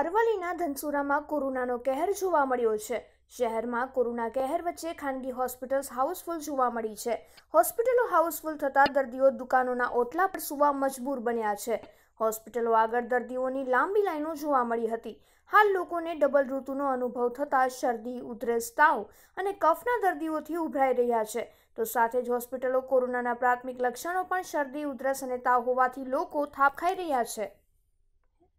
અરવલીના ધનસુરામાં કોરોનાનો કહેર જોવા મળ્યો છે શહેરમાં કોરોના કહેર વચ્ચે ખાનગી હોસ્પિટલ્સ હાઉસફુલ જોવા મળી છે હોસ્પિટલો હાઉસફુલ થતાં દર્દીઓ દુકાનોના ઓટલા પર સુવા મજબૂર બન્યા છે હોસ્પિટલો આગળ દર્દીઓની લાંબી લાઈનો જોવા મળી હતી હાલ લોકોને ડબલ ઋતુનો અનુભવ થતાં શરદી ઉધરસ તાવ અને કફના દર્દીઓથી ઉભરાઈ રહ્યા છે તો સાથે જ હોસ્પિટલો કોરોનાના પ્રાથમિક લક્ષણો પણ શરદી ઉધરસ અને તાવ હોવાથી લોકો થાપ ખાઈ રહ્યા છે